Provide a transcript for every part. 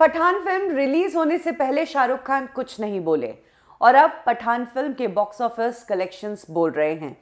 Pathan film release होने से पहले शाहरुख खान कुछ नहीं बोले और अब पठान फिल्म के बॉक्स ऑफिस कलेक्शंस बोल रहे हैं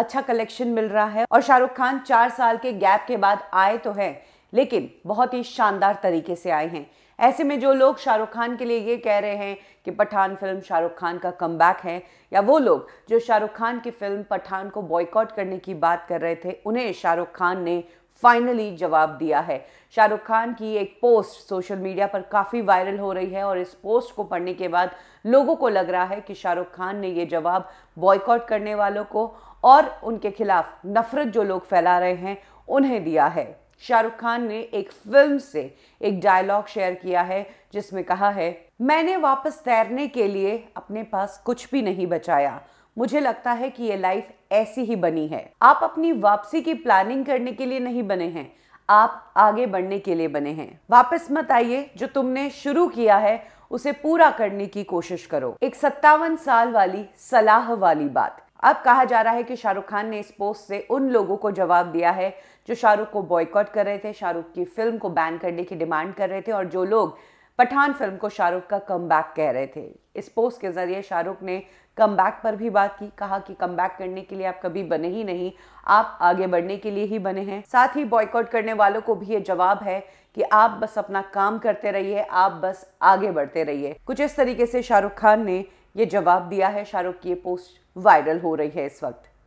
अच्छा कलेक्शन मिल रहा है और शाहरुख खान चार साल के गैप के बाद आए तो है लेकिन बहुत ही शानदार तरीके से आए हैं ऐसे में जो लोग शाहरुख खान के लिए ये कह रहे हैं कि पठान फिल्म शाहरुख खान का कम है या वो लोग जो शाहरुख खान की फिल्म पठान को बॉयकॉट करने की बात कर रहे थे उन्हें शाहरुख खान ने फाइनली जवाब दिया है शाहरुख खान की एक पोस्ट सोशल मीडिया पर काफ़ी वायरल हो रही है और इस पोस्ट को पढ़ने के बाद लोगों को लग रहा है कि शाहरुख खान ने ये जवाब बॉयकॉट करने वालों को और उनके खिलाफ नफरत जो लोग फैला रहे हैं उन्हें दिया है शाहरुख खान ने एक फिल्म से एक डायलॉग शेयर किया है जिसमें कहा है मैंने वापस तैरने के लिए अपने पास कुछ भी नहीं बचाया मुझे लगता है कि ये लाइफ ऐसी ही बनी है आप अपनी वापसी की प्लानिंग करने के लिए नहीं बने हैं आप आगे बढ़ने के लिए बने हैं वापस मत आइए जो तुमने शुरू किया है उसे पूरा करने की कोशिश करो एक सत्तावन साल वाली सलाह वाली बात अब कहा जा रहा है कि शाहरुख खान ने इस पोस्ट से उन लोगों को जवाब दिया है जो शाहरुख को बॉयकॉट कर रहे थे शाहरुख की फिल्म को बैन करने की डिमांड कर रहे थे और जो लोग पठान फिल्म को शाहरुख का कम कह रहे थे इस पोस्ट के ज़रिए शाहरुख ने कम पर भी बात की कहा कि कम करने के लिए आप कभी बने ही नहीं आप आगे बढ़ने के लिए ही बने हैं साथ ही बॉयकॉट करने वालों को भी ये जवाब है कि आप बस अपना काम करते रहिए आप बस आगे बढ़ते रहिए कुछ इस तरीके से शाहरुख खान ने ये जवाब दिया है शाहरुख की ये पोस्ट वायरल हो रही है इस वक्त